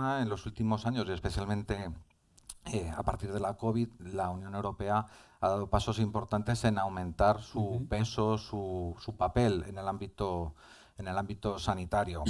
en los últimos años y especialmente eh, a partir de la COVID, la Unión Europea ha dado pasos importantes en aumentar su peso, su, papel en el ámbito sanitario.